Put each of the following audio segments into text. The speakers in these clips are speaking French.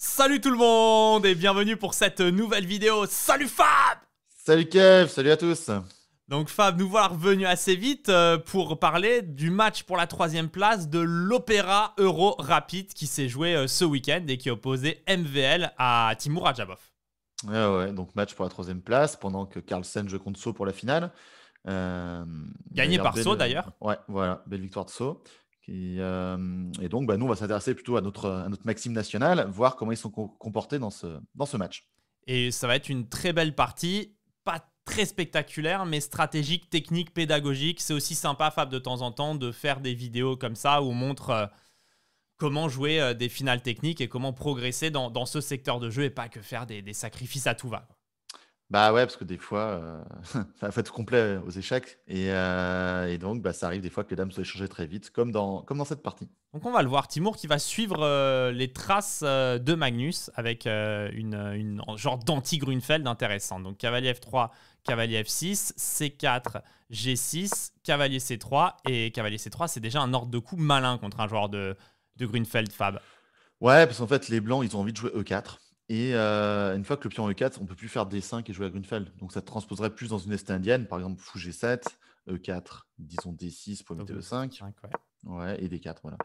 Salut tout le monde et bienvenue pour cette nouvelle vidéo. Salut Fab Salut Kev, salut à tous Donc Fab, nous voilà revenus assez vite euh, pour parler du match pour la troisième place de l'Opéra Euro Rapid qui s'est joué euh, ce week-end et qui opposait MVL à Timur Ajabov. Ouais, ouais, donc match pour la troisième place pendant que Carlsen joue contre Sceaux pour la finale. Euh, Gagné par Saut d'ailleurs. Ouais, voilà, belle victoire de Sceaux. Euh, et donc, bah, nous, on va s'intéresser plutôt à notre, maxime national, voir comment ils sont comportés dans ce, match. Et ça va être une très belle partie, pas très spectaculaire, mais stratégique, technique, pédagogique. C'est aussi sympa, Fab, de temps en temps, de faire des vidéos comme ça où on montre euh, comment jouer euh, des finales techniques et comment progresser dans, ce secteur de jeu et pas que faire des sacrifices à tout va. Bah ouais, parce que des fois, euh, ça fait tout complet aux échecs. Et, euh, donc, bah, ça arrive des fois que les dames soient échangées très vite, comme dans, comme cette partie. Donc on va le voir, Timur qui va suivre euh, les traces de Magnus avec une, genre d'anti-Grunfeld intéressant Donc cavalier F3, cavalier F6, C4, G6, cavalier C3. Et cavalier C3, c'est déjà un ordre de coup malin contre un joueur de, de Grunfeld Fab. Ouais, parce qu'en fait, les blancs, ils ont envie de jouer E4. Et euh, une fois que le pion E4, on ne peut plus faire D5 et jouer à Grunfeld. Donc ça transposerait plus dans une Est indienne, par exemple fou G7, E4, disons D6 pour mettre E5. et D4, voilà.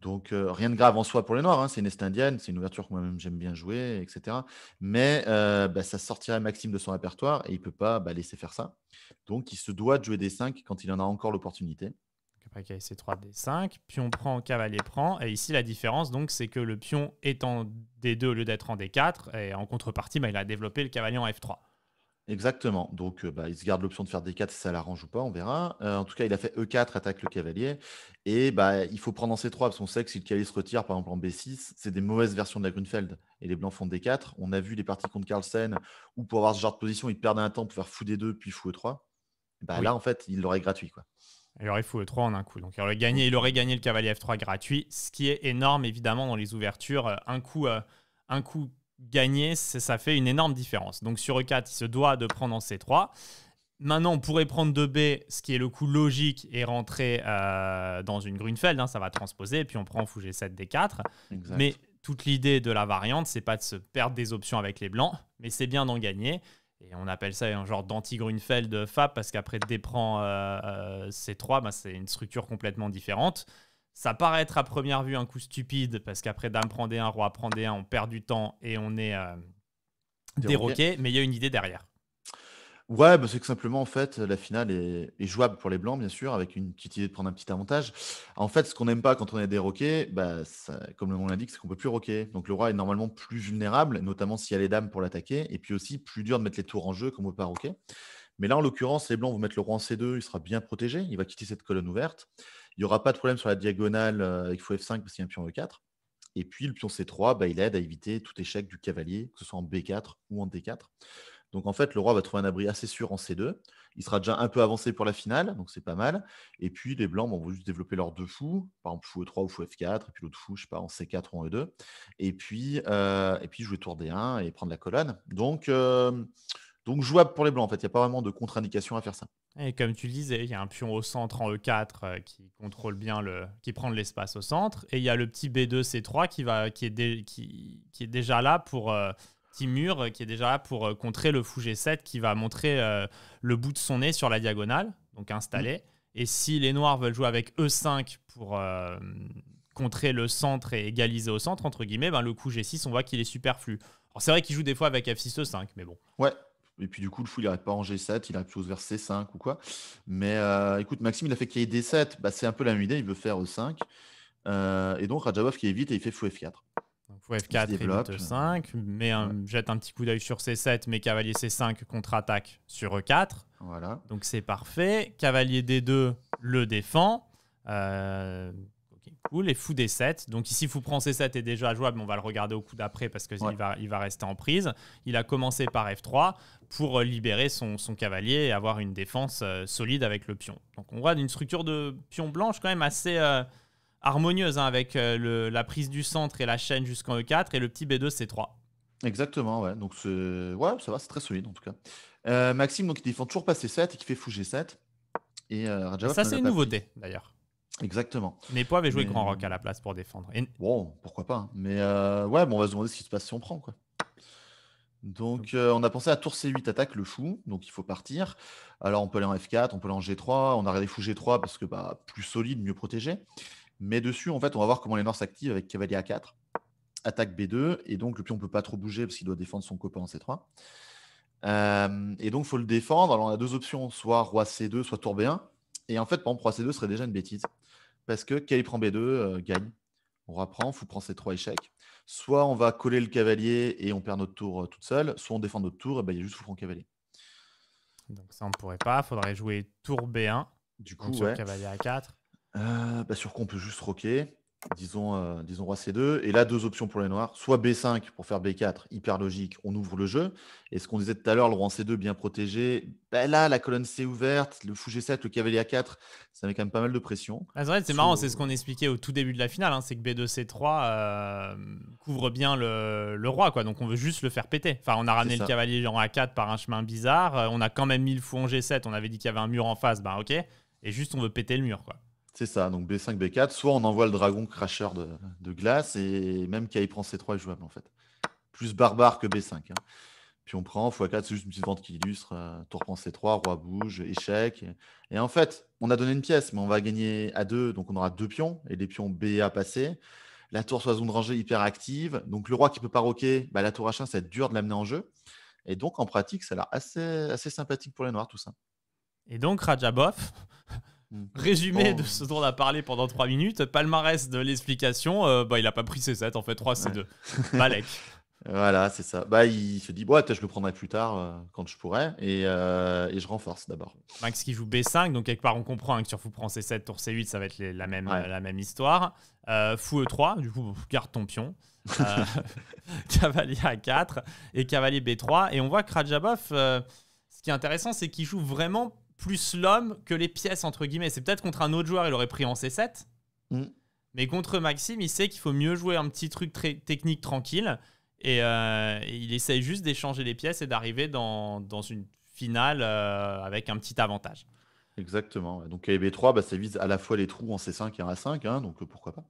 Donc euh, rien de grave en soi pour les Noirs, hein. c'est une Est indienne, c'est une ouverture que moi-même j'aime bien jouer, etc. Mais euh, bah, ça sortirait Maxime de son répertoire et il ne peut pas bah, laisser faire ça. Donc il se doit de jouer D5 quand il en a encore l'opportunité ok, c'est 3 D5, pion prend, cavalier prend, et ici la différence donc c'est que le pion est en D2 au lieu d'être en D4, et en contrepartie bah, il a développé le cavalier en F3. Exactement, donc euh, bah, il se garde l'option de faire D4 si ça l'arrange ou pas, on verra. Euh, en tout cas il a fait E4, attaque le cavalier, et bah, il faut prendre en C3, parce qu'on sait que si le cavalier se retire par exemple en B6, c'est des mauvaises versions de la Grunfeld, et les blancs font D4, on a vu les parties contre Carlsen, où pour avoir ce genre de position il perdent un temps pour faire fou D2 puis fou E3, bah, là en fait il l'aurait gratuit quoi. Il aurait fou e 3 en un coup. Donc il aurait gagné, il aurait gagné le cavalier F3 gratuit, ce qui est énorme évidemment dans les ouvertures. Euh, un coup, euh, un coup gagné, ça fait une énorme différence. Donc sur E4, il se doit de prendre en C3. Maintenant, on pourrait prendre 2B, ce qui est le coup logique, et rentrer euh, dans une Grünfeld, hein, ça va transposer, et puis on prend fou G7, D4. Mais toute l'idée de la variante, c'est pas de se perdre des options avec les blancs, mais c'est bien d'en gagner. Et on appelle ça un genre d'anti-Grunfeld euh, FAB parce qu'après D prend C3, c'est une structure complètement différente. Ça paraît être à première vue un coup stupide parce qu'après Dame prend D1, Roi prend D1, on perd du temps et on est euh, déroqué, mais il y a une idée derrière. Ouais, parce bah, c'est que simplement, en fait, la finale est, jouable pour les Blancs, bien sûr, avec une petite idée de prendre un petit avantage. En fait, ce qu'on n'aime pas quand on est déroqué, bah, comme le nom l'indique, c'est qu'on peut plus roquer. Donc le roi est normalement plus vulnérable, notamment s'il y a les dames pour l'attaquer, et puis aussi plus dur de mettre les tours en jeu on ne peut pas roquer. Mais là, en l'occurrence, les Blancs vont mettre le roi en C2, il sera bien protégé, il va quitter cette colonne ouverte. Il n'y aura pas de problème sur la diagonale euh, avec F5 parce qu'il y a un pion E4. Et puis le pion C3, bah, il aide à éviter tout échec du cavalier, que ce soit en B4 ou en D4. Donc en fait, le roi va trouver un abri assez sûr en C2. Il sera déjà un peu avancé pour la finale, donc c'est pas mal. Et puis les blancs vont juste développer leurs deux fous, par exemple fou E3 ou fou F4, et puis l'autre fou, je sais pas, en C4 ou en E2. Et puis, euh, et puis jouer tour D1 et prendre la colonne. Euh, donc, jouable pour les blancs, en fait. Il n'y a pas vraiment de contre-indication à faire ça. Et comme tu le disais, il y a un pion au centre en E4 euh, qui contrôle bien le, qui prend de l'espace au centre, et il y a le petit B2 C3 qui va, qui est, est déjà là pour, mur qui est déjà là pour euh, contrer le fou G7 qui va montrer euh, le bout de son nez sur la diagonale, donc installé. Mm. Et si les noirs veulent jouer avec E5 pour euh, contrer le centre et égaliser au centre, entre guillemets, ben, le coup G6, on voit qu'il est superflu. Alors c'est vrai qu'il joue des fois avec F6, E5, mais bon. Ouais. Et puis du coup, le fou, il n'arrête pas en G7, il arrive plutôt vers C5 ou quoi. Mais écoute, Maxime, il a fait qu'il y ait D7, bah, c'est un peu la même idée, il veut faire E5. et donc Rajabov qui évite et il fait fou F4. F4 et 5, mais jette un petit coup d'œil sur C7, mais cavalier C5 contre-attaque sur E4. Voilà. Donc c'est parfait. Cavalier D2 le défend. Euh, okay, cool. Et fou D7. Donc ici, fou prend C7 est déjà jouable, mais on va le regarder au coup d'après parce que va, il va rester en prise. Il a commencé par F3 pour euh, libérer son, cavalier et avoir une défense euh, solide avec le pion. Donc on voit une structure de pion blanche quand même assez... Euh, harmonieuse hein, avec euh, la prise du centre et la chaîne jusqu'en E4 et le petit B2 C3. Exactement, ouais. Donc ouais, ça va, c'est très solide en tout cas. Euh, Maxime donc, il défend toujours pas C7 et qui fait fou G7. Et, euh, ça, c'est une nouveauté d'ailleurs. Exactement. Nepo avait joué Grand Rock à la place pour défendre. Bon, pourquoi pas. Hein. Mais ouais, bon, on va se demander ce qui se passe si on prend. quoi. Donc, on a pensé à tour C8 attaque le fou, donc il faut partir. Alors, on peut aller en F4, on peut aller en G3. On a regardé fou G3 parce que bah, plus solide, mieux protégé. Mais dessus, en fait, on va voir comment les Noirs s'activent avec cavalier A4, attaque B2, et donc le pion ne peut pas trop bouger parce qu'il doit défendre son copain en C3. Euh, et donc, il faut le défendre. Alors, on a deux options, soit roi C2, soit tour B1. Et en fait, par exemple, roi C2 serait déjà une bêtise. Parce que cavalier prend B2, euh, gagne. On prend, fou prend C3, échec. Soit on va coller le cavalier et on perd notre tour euh, toute seule, soit on défend notre tour, et ben, il y a juste fou prend cavalier. Donc ça, on ne pourrait pas. Il faudrait jouer tour B1. Du coup, cavalier A4. Euh, bah sur quoi peut juste roquer disons, euh, disons Roi C2. Et là, deux options pour les noirs. Soit B5 pour faire B4, hyper logique, on ouvre le jeu. Et ce qu'on disait tout à l'heure, le Roi en C2 bien protégé. Bah, là, la colonne C ouverte, le fou G7, le cavalier A4, ça met quand même pas mal de pression. Ah, c'est vrai, c'est marrant, c'est ce qu'on expliquait au tout début de la finale, hein, c'est que B2, C3 euh, couvre bien le, roi, quoi. Donc on veut juste le faire péter. Enfin, on a ramené le cavalier en A4 par un chemin bizarre. On a quand même mis le fou en G7, on avait dit qu'il y avait un mur en face, bah ok. Et juste on veut péter le mur, quoi. C'est ça, donc B5, B4. Soit on envoie le dragon cracheur de, glace et même KI prend C3 est jouable en fait. Plus barbare que B5. Hein. Puis on prend x4, c'est juste une petite vente qui illustre. Euh, tour prend C3, roi bouge, échec. Et, en fait, on a donné une pièce, mais on va gagner à deux. donc on aura deux pions et les pions B à passer. La tour soit zone de rangée hyper active. Donc le roi qui peut pas roquer, bah, la tour H1, ça va être dur de l'amener en jeu. Et donc en pratique, ça a l'air assez, assez sympathique pour les noirs tout ça. Et donc Rajabov Mm. Résumé oh. de ce dont on a parlé pendant 3 minutes, palmarès de l'explication, euh, bah, il n'a pas pris c 7 en fait, 3 c'est 2. Malek. Voilà, c'est ça. Bah, il se dit, je le prendrai plus tard euh, quand je pourrai et, euh, et je renforce d'abord. Max qui joue B5, donc quelque part on comprend que sur Fou prend C7, tour C8, ça va être la, même, la même histoire. fou E3, du coup, garde ton pion. cavalier A4 et cavalier B3. Et on voit que Rajabov, ce qui est intéressant, c'est qu'il joue vraiment plus l'homme que les pièces, entre guillemets. C'est peut-être contre un autre joueur, il aurait pris en C7. Mm. Mais contre Maxime, il sait qu'il faut mieux jouer un petit truc très technique tranquille. Et, euh, il essaye juste d'échanger les pièces et d'arriver dans, dans, une finale euh, avec un petit avantage. Exactement. Donc kb 3 bah, ça vise à la fois les trous en C5 et en A5, hein, donc euh, pourquoi pas.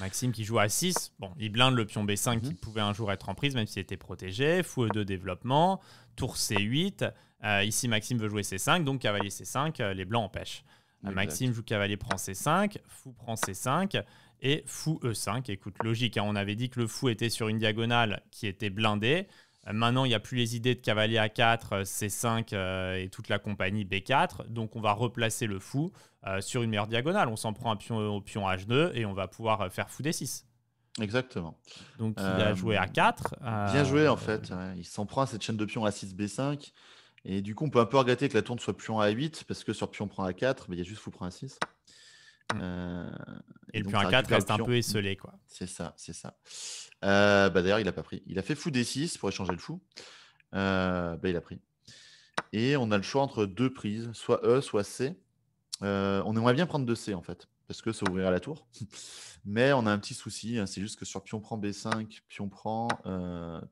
Maxime qui joue a 6, bon, il blinde le pion B5 mhm. qui pouvait un jour être en prise, même s'il était protégé. Fou E2 développement, tour C8. Euh, ici, Maxime veut jouer C5, donc cavalier C5, euh, les blancs empêchent. Maxime joue cavalier prend C5, fou prend C5 et fou E5. Écoute, logique, hein, on avait dit que le fou était sur une diagonale qui était blindée. Euh, maintenant, il n'y a plus les idées de cavalier à 4, euh, C5 euh, et toute la compagnie B4. Donc, on va replacer le fou sur une meilleure diagonale. On s'en prend un pion, au pion H2 et on va pouvoir faire fou D6. Exactement. Donc, il a joué a 4. bien joué, en fait. Il s'en prend à cette chaîne de pions A6, B5. Et du coup, on peut un peu regretter que la tourne soit pion A8 parce que sur pion prend A4, il y a juste fou prend A6. Euh, et, le le 1 4 reste un peu esselé. quoi. C'est ça, c'est ça. Euh, bah, D'ailleurs, il a pas pris. Il a fait fou D6 pour échanger le fou. Euh, bah, il a pris. Et on a le choix entre deux prises, soit E, soit C. on aimerait bien prendre 2C en fait, parce que ça ouvrirait la tour. Mais on a un petit souci, hein. c'est juste que sur pion prend B5, pion prend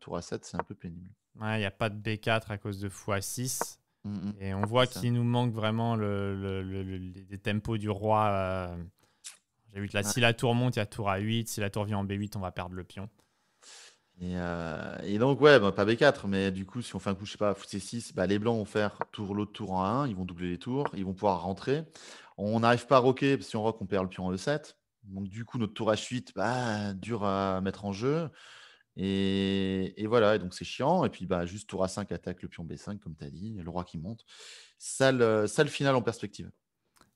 tour A7, c'est un peu pénible. Ouais, il n'y a pas de B4 à cause de fou A6. Mm, mm. et on voit qu'il nous manque vraiment les tempos du roi. Euh, j'ai vu que si la tour monte, il y a tour à 8. Si la tour vient en B8, on va perdre le pion. Et, euh, donc, ouais, bah, pas B4, mais du coup, si on fait un coup, je sais pas, fou C6, bah, les blancs vont faire tour l'autre tour en 1, ils vont doubler les tours, ils vont pouvoir rentrer. On n'arrive pas à roquer, si on roque, on perd le pion en E7. Donc, du coup, notre tour H8 bah, dur à mettre en jeu. Et, voilà, donc c'est chiant. Et puis, bah, juste tour A5 attaque le pion B5, comme tu as dit, le roi qui monte. Sale, finale en perspective.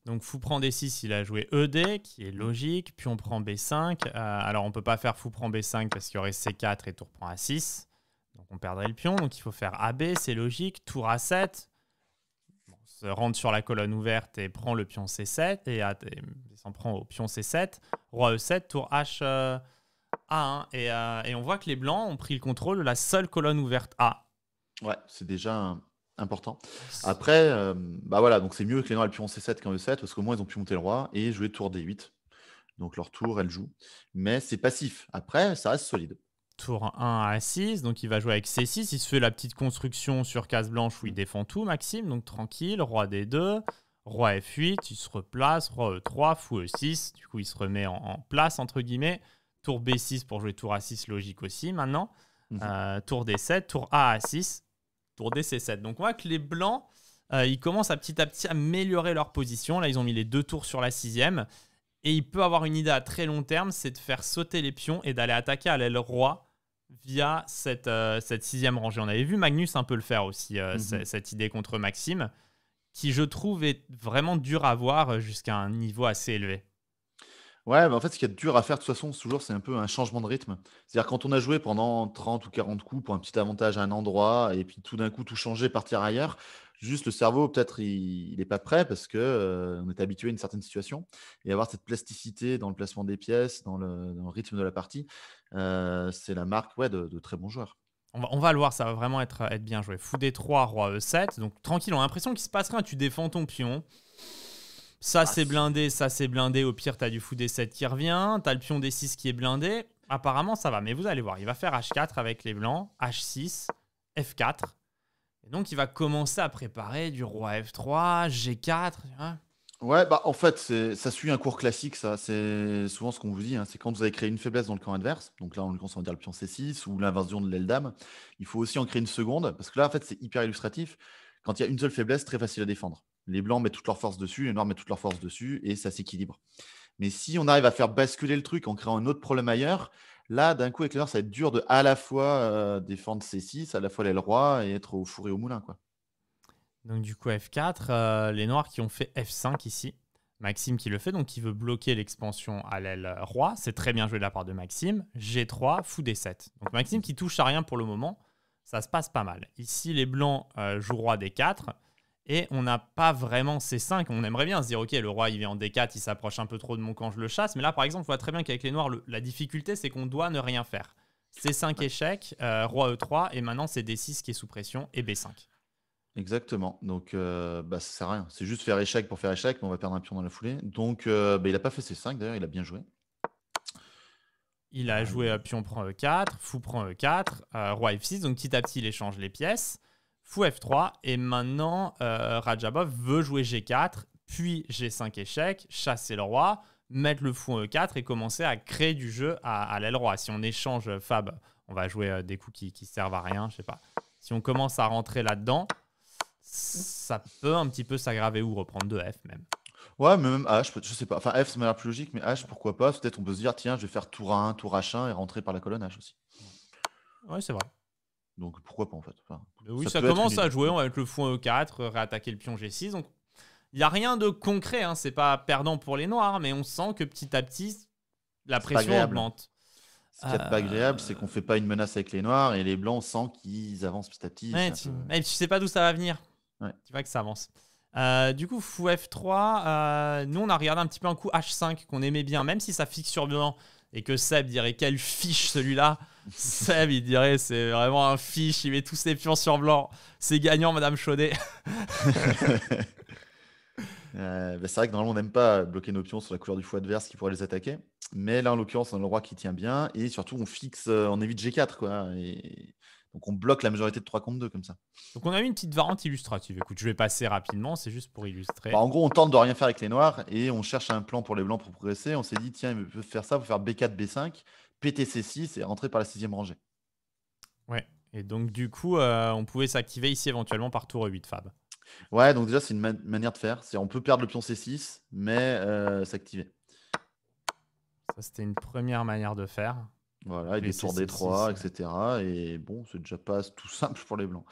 Donc fou prend D6, il a joué ED, qui est logique, puis on prend B5. Euh, alors on peut pas faire fou prend B5 parce qu'il y aurait C4 et tour prend A6. Donc on perdrait le pion, donc il faut faire AB, c'est logique, tour A7. On se rentre sur la colonne ouverte et prend le pion C7, et, s'en prend au pion C7, roi E7, tour H... Euh, a. 1 hein, euh, et, on voit que les Blancs ont pris le contrôle de la seule colonne ouverte A. Ouais, c'est déjà important. Après, euh, bah voilà, donc c'est mieux que les Noirs aient pu C7 qu'un E7, parce qu'au moins ils ont pu monter le roi et jouer tour D8. Donc leur tour, elle joue. Mais c'est passif. Après, ça reste solide. Tour 1 à 6, donc il va jouer avec C6. Il se fait la petite construction sur case blanche où il mm. défend tout, Maxime. Donc tranquille, roi D2, roi F8, il se replace, roi E3, fou E6. Du coup, il se remet en place, entre guillemets tour B6 pour jouer tour A6, logique aussi maintenant. Mhm. Euh, tour D7, tour A à 6, tour D 7 Donc on voit que les blancs, euh, ils commencent à petit à petit améliorer leur position. Là, ils ont mis les deux tours sur la sixième. Et il peut avoir une idée à très long terme, c'est de faire sauter les pions et d'aller attaquer à l'aile roi via euh, cette, sixième rangée. On avait vu Magnus un peu le faire aussi, mhm. cette idée contre Maxime, qui je trouve est vraiment dur à voir jusqu'à un niveau assez élevé. Ouais, bah, en fait, ce qui est dur à faire de toute façon, toujours, c'est un peu un changement de rythme. C'est-à-dire, quand on a joué pendant 30 ou 40 coups pour un petit avantage à un endroit, et puis tout d'un coup, tout changer, partir ailleurs, juste le cerveau, peut-être, il n'est pas prêt parce qu'on euh, est habitué à une certaine situation. Et avoir cette plasticité dans le placement des pièces, dans le, rythme de la partie, euh, c'est la marque ouais, de, très bons joueurs. On va, le voir, ça va vraiment être, être bien joué. Fou D3, Roi E7. Euh, Donc tranquille, on a l'impression qu'il se passe rien. Tu défends ton pion, ça, ah. c'est blindé, ça, c'est blindé. Au pire, tu as du fou D7 qui revient, as le pion D6 qui est blindé. Apparemment, ça va, mais vous allez voir, il va faire H4 avec les blancs, H6, F4. Et donc, il va commencer à préparer du roi F3, G4. Ouais, bah en fait, ça suit un cours classique, ça. C'est souvent ce qu'on vous dit, hein. c'est quand vous avez créé une faiblesse dans le camp adverse, donc là, on va dire le pion C6 ou l'invasion de l'aile dame, il faut aussi en créer une seconde, parce que là, en fait, c'est hyper illustratif. Quand il y a une seule faiblesse, très facile à défendre. Les blancs mettent toute leur force dessus, les noirs mettent toute leur force dessus, et ça s'équilibre. Mais si on arrive à faire basculer le truc en créant un autre problème ailleurs, là, d'un coup, avec les noirs, ça va être dur de à la fois euh, défendre C6, à la fois l'aile roi et être au four et au moulin. Quoi. Donc, du coup, F4, euh, les noirs qui ont fait F5 ici. Maxime qui le fait, donc qui veut bloquer l'expansion à l'aile euh, roi. C'est très bien joué de la part de Maxime. G3, fou D7. Donc Maxime qui touche à rien pour le moment. Ça se passe pas mal. Ici, les blancs jouent roi D4. Et on n'a pas vraiment C5. On aimerait bien se dire, ok, le roi il est en D4, il s'approche un peu trop de mon camp, je le chasse. Mais là, par exemple, on voit très bien qu'avec les noirs, la difficulté, c'est qu'on doit ne rien faire. C5 échec, euh, roi E3, et maintenant c'est D6 qui est sous pression et B5. Exactement. Donc, ça euh, bah, ça sert à rien. C'est juste faire échec pour faire échec, mais on va perdre un pion dans la foulée. Donc, euh, bah, il n'a pas fait C5 d'ailleurs, il a bien joué. Il a ah, joué pion prend E4, fou prend E4, roi F6. Donc, petit à petit, il échange les pièces fou F3, et maintenant euh, Rajabov veut jouer G4, puis G5 échec, chasser le roi, mettre le fou en E4 et commencer à créer du jeu à, à l'aile roi. Si on échange euh, Fab, on va jouer euh, des coups qui, servent à rien, je sais pas. Si on commence à rentrer là-dedans, ça peut un petit peu s'aggraver ou reprendre de F même. Ouais, mais même H, je sais pas. Enfin, F, ça m'a l'air plus logique, mais H, pourquoi pas Peut-être on peut se dire, tiens, je vais faire tour 1, tour H1 et rentrer par la colonne H aussi. Ouais, c'est vrai. Donc pourquoi pas en fait Oui, ça, commence à jouer, on va le fou en E4, euh, réattaquer le pion G6. Donc il n'y a rien de concret, hein, c'est pas perdant pour les noirs, mais on sent que petit à petit, la pression augmente. Ce qui n'est pas euh, agréable, c'est qu'on ne fait pas une menace avec les noirs et les blancs sent qu'ils avancent petit à petit. Mais tu... sais pas d'où ça va venir. Tu vois que ça avance. Euh, du coup, fou F3, nous on a regardé un petit peu un coup H5 qu'on aimait bien, même si ça fixe sur blanc et que Seb dirait quelle fiche celui-là. Seb, il dirait, c'est vraiment un fiche, il met tous ses pions sur blanc. C'est gagnant, Madame Chaudet. Euh, bah, c'est vrai que normalement, on n'aime pas bloquer nos pions sur la couleur du fou adverse qui pourrait les attaquer. Mais là, en l'occurrence, on a le roi qui tient bien. Et surtout, on fixe, euh, on évite G4. Quoi, et... Donc, on bloque la majorité de 3 contre 2 comme ça. Donc, on a eu une petite variante illustrative. Écoute, je vais passer rapidement, c'est juste pour illustrer. Bah, en gros, on tente de rien faire avec les noirs et on cherche un plan pour les blancs pour progresser. On s'est dit, tiens, ils peut faire ça, pour faire B4, B5. PTC6 et rentrer par la sixième rangée. Ouais, et donc du coup, euh, on pouvait s'activer ici éventuellement par tour 8 Fab. Ouais, donc déjà, c'est une manière de faire. On peut perdre le pion C6, mais euh, s'activer. Ça, c'était une première manière de faire. Voilà, il est tour D3, etc. Et bon, c'est déjà pas tout simple pour les blancs.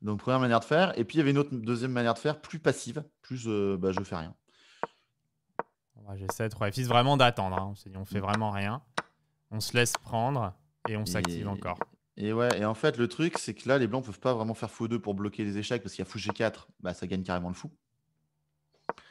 Donc, première manière de faire. Et puis, il y avait une autre deuxième manière de faire, plus passive, plus euh, bah, je fais rien. J'essaie de fils vraiment d'attendre. Hein. On on fait vraiment rien on se laisse prendre et on s'active encore. Et ouais, et en fait, le truc, c'est que là, les blancs ne peuvent pas vraiment faire fou 2 pour bloquer les échecs parce qu'il y a fou G4, bah ça gagne carrément le fou.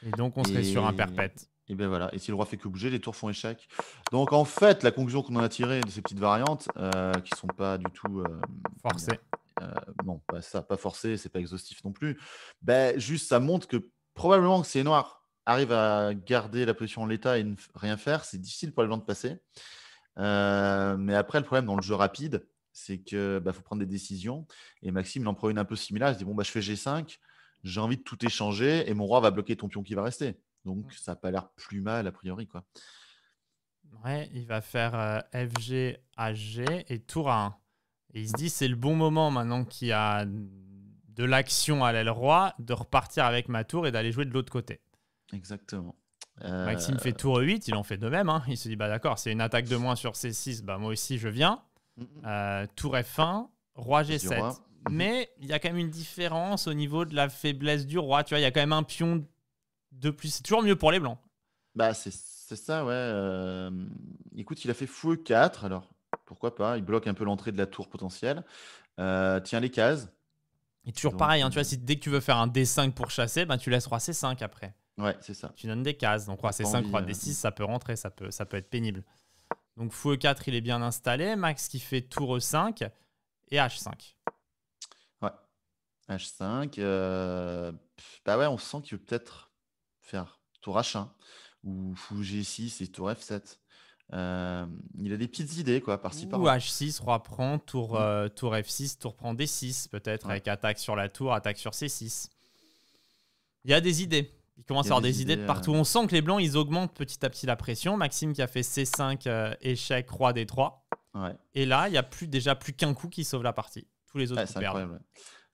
Et donc, on serait sur un perpète. Et ben voilà. Et si le roi fait que bouger, les tours font échec. Donc en fait, la conclusion qu'on en a tirée de ces petites variantes, qui euh, qui sont pas du tout euh, forcées. Euh, non, pas ça, pas forcé, c'est pas exhaustif non plus. Ben juste, ça montre que probablement que si les noirs arrivent à garder la position en l'état et ne rien faire, c'est difficile pour les blancs de passer. Euh, mais après, le problème dans le jeu rapide, c'est que bah, faut prendre des décisions. Et Maxime, il en prend une un peu similaire. Il se dit bon, bah, je fais G5, j'ai envie de tout échanger et mon roi va bloquer ton pion qui va rester. Donc, mm. ça n'a pas l'air plus mal a priori. quoi. Ouais, il va faire euh, FG, HG et tour à 1. Et il se dit c'est le bon moment maintenant qu'il y a de l'action à l'aile roi de repartir avec ma tour et d'aller jouer de l'autre côté. Exactement. Euh, Maxime fait tour 8, il en fait de même. Hein. Il se dit, bah d'accord, c'est une attaque de moins sur C6, bah moi aussi je viens. Euh, tour F1, roi G7. Mm-hmm. Mais il y a quand même une différence au niveau de la faiblesse du roi. Tu vois, il y a quand même un pion de plus. C'est toujours mieux pour les blancs. Bah c'est ça, ouais. Euh, écoute, il a fait fou 4, alors pourquoi pas. Il bloque un peu l'entrée de la tour potentielle. tiens les cases. Et toujours pareil, hein, tu vois, si dès que tu veux faire un D5 pour chasser, ben tu laisses roi C5 après. Ouais, c'est ça. Tu donnes des cases. Donc, roi c 5 roi d 6 ça peut rentrer, ça peut, ça peut être pénible. Donc, fou E4, il est bien installé. Max qui fait tour E5 et H5. Ouais. H5. Euh, bah ouais, on sent qu'il veut peut-être faire tour H1 ou fou G6 et tour F7. Euh, il a des petites idées, quoi, par-ci par là. H6, roi prend, tour, mm. euh, tour F6, tour prend D6, peut-être, avec attaque sur la tour, attaque sur C6. Il y a des idées. Il commence à avoir des, idées, de partout. Euh. On sent que les blancs, ils augmentent petit à petit la pression. Maxime qui a fait C5, euh, échec, roi, D3. Et là, il n'y a plus, déjà plus qu'un coup qui sauve la partie. Tous les autres ouais, perdent. Ouais.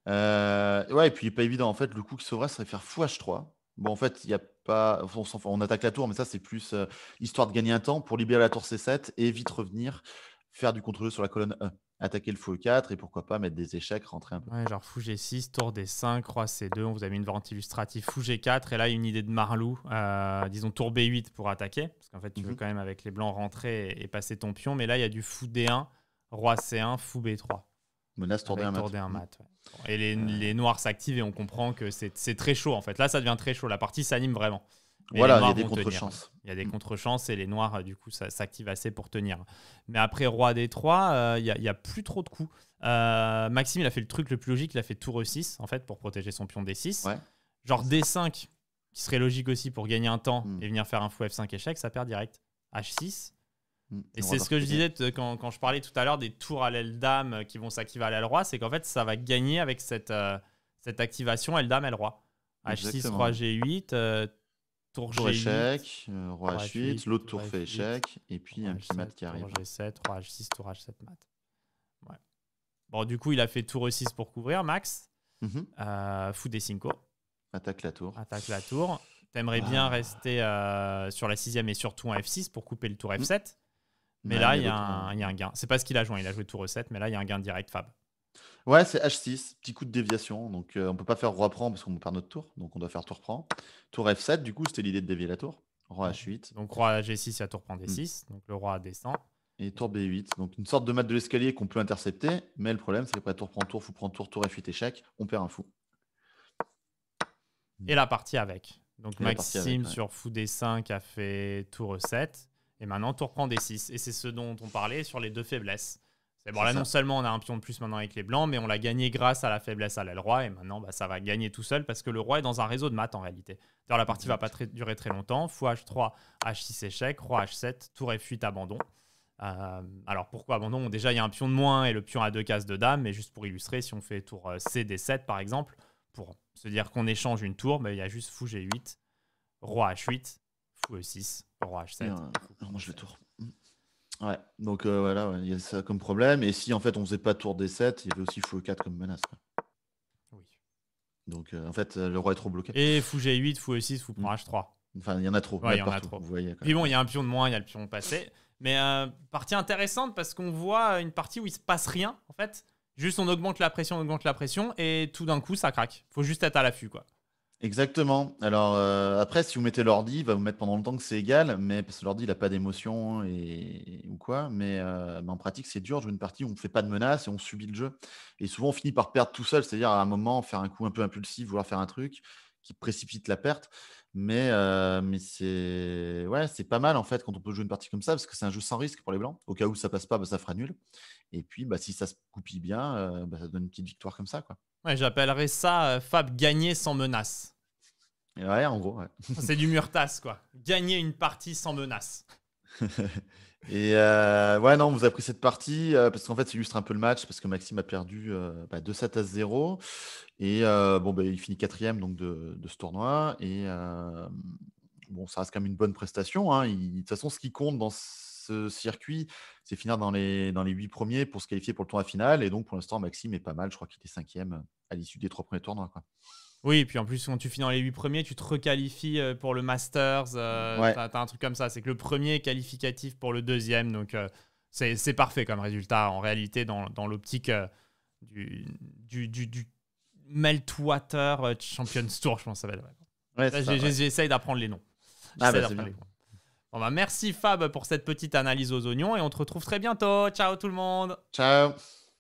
Euh, et puis pas évident. En fait, le coup qui sauvera serait faire fou h 3 Bon, en fait, il y a pas, on, attaque la tour, mais ça, c'est plus euh, histoire de gagner un temps pour libérer la tour C7 et vite revenir faire du contrôle sur la colonne E attaquer le fou 4 et pourquoi pas mettre des échecs, rentrer un peu. Ouais, genre fou G6, tour D5, roi C2, on vous a mis une variante illustrative fou G4 et là une idée de Marlou, euh, disons tour B8 pour attaquer, parce qu'en fait tu veux mhm. quand même avec les blancs rentrer et, passer ton pion, mais là il y a du fou D1, roi C1, fou B3. Menace tour D1 mat. Mhm. Et les, les noirs s'activent et on comprend que c'est très chaud en fait. Là ça devient très chaud, la partie s'anime vraiment voilà, il y a des contre-chances. Il y a des contre-chances et les noirs, euh, du coup, ça s'active assez pour tenir. Mais après Roi des 3, euh, il n'y a, plus trop de coups. Euh, Maxime, il a fait le truc le plus logique, il a fait tour E6, en fait, pour protéger son pion D6. Genre D5, qui serait logique aussi pour gagner un temps hmm. et venir faire un fou F5 échec, ça perd direct. H6. Hmm. Et c'est ce que je disais quand, je parlais tout à l'heure des tours à l'aile dame qui vont s'activer à l'aile roi, c'est qu'en fait, ça va gagner avec cette, cette activation aile dame, aile roi. H6, roi G8, Tour, tour échec, euh, roi h8, l'autre tour fait échec, et puis un petit mat qui arrive. Tour g7, roi h6, tour h7 mat. Bon, du coup, il a fait tour e6 pour couvrir, Max. Mhm. Euh, fou des 5 Attaque la tour. Attaque la tour. T'aimerais bien ah. rester euh, sur la sixième et surtout en f6 pour couper le tour mhm. f7. Mais, là, il y, a un, y, a gain. C'est pas ce qu'il a joué, il a joué tour e7, mais là, il y a un gain direct, Fab. Ouais, c'est H6, petit coup de déviation. Donc, on euh, on peut pas faire roi prend parce qu'on perd notre tour. Donc, on doit faire tour prend. Tour F7, du coup, c'était l'idée de dévier la tour. Roi H8. Donc, roi G6, à tour prend mm. D6. Donc, le roi descend. Et tour B8. Donc, une sorte de mat de l'escalier qu'on peut intercepter. Mais le problème, c'est qu'après tour prend tour, fou prend tour, tour F8 échec, on perd un fou. Mm. Et la partie avec. Donc, Maxime sur fou D5 a fait tour E7. Et maintenant, tour prend D6. Et c'est ce dont on parlait sur les deux faiblesses bon, là, non seulement on a un pion de plus maintenant avec les Blancs, mais on l'a gagné grâce à la faiblesse à l'aile roi, et maintenant, bah, ça va gagner tout seul parce que le roi est dans un réseau de maths en réalité. D'ailleurs, la partie ne va pas durer très longtemps. Fou H3, H6 échec, roi H7, tour F8, abandon. Euh, alors pourquoi abandon Déjà, il y a un pion de moins et le pion a deux cases de dame, mais juste pour illustrer, si on fait tour euh, cd 7 par exemple, pour se dire qu'on échange une tour, bah, il y a juste fou G8, roi H8, fou E6, roi H7. Non, je veux tour. Ouais, donc euh, voilà, il y a ça comme problème. Et si en fait on faisait pas tour des 7, il y avait aussi fou 4 e comme menace. Oui. Donc euh, en fait, euh, le roi est trop bloqué. Et fou G8, fou E6, fou prend mm. H3. Enfin, il y en a trop. Ouais, il y en a trop. Puis bon, il y a un pion de moins, il y a le pion passé. Mais partie intéressante parce qu'on voit une partie où il se passe rien en fait. Juste on augmente la pression, on augmente la pression et tout d'un coup ça craque. Faut juste être à l'affût quoi. Exactement. Alors euh, après, si vous mettez l'ordi, il va vous mettre pendant le temps que c'est égal, mais parce que l'ordi, il n'a pas d'émotion et... ou quoi. Euh, mais, en pratique, c'est dur de jouer une partie où on ne fait pas de menaces et on subit le jeu. Et souvent, on finit par perdre tout seul, c'est-à-dire à un moment, faire un coup un peu impulsif, vouloir faire un truc qui précipite la perte. Mais, euh, mais c'est ouais, c'est pas mal en fait quand on peut jouer une partie comme ça, parce que c'est un jeu sans risque pour les blancs. Au cas où ça passe pas, bah, ça fera nul. Et puis, bah, si ça se coupe bien, bah, ça donne une petite victoire comme ça. Quoi. Ouais, j'appellerais ça Fab gagner sans menace. Ouais, en gros. C'est du Murtas, quoi. Gagner une partie sans menace. et euh, ouais, non, on vous a pris cette partie euh, parce qu'en fait, ça illustre un peu le match parce que Maxime a perdu euh, bah, 2 à 0. Et bon, bah, il finit quatrième donc, de, ce tournoi. Et bon, ça reste quand même une bonne prestation. Hein. de toute façon, ce qui compte dans ce circuit, c'est finir dans les, dans les 8 premiers pour se qualifier pour le tournoi final. Et donc, pour l'instant, Maxime est pas mal. Je crois qu'il est cinquième à l'issue des trois premiers tournois. Quoi. Oui, puis en plus, quand tu finis dans les huit premiers, tu te requalifies euh, pour le Masters. Euh, t'as un truc comme ça. C'est que le premier est qualificatif pour le deuxième. Donc, euh, c'est parfait comme résultat. En réalité, dans, l'optique du, du, du, du Meltwater Champions Tour, je pense que ça va être. J'essaye d'apprendre les noms. Ah, bah, bah, merci Fab pour cette petite analyse aux oignons et on te retrouve très bientôt. Ciao tout le monde. Ciao.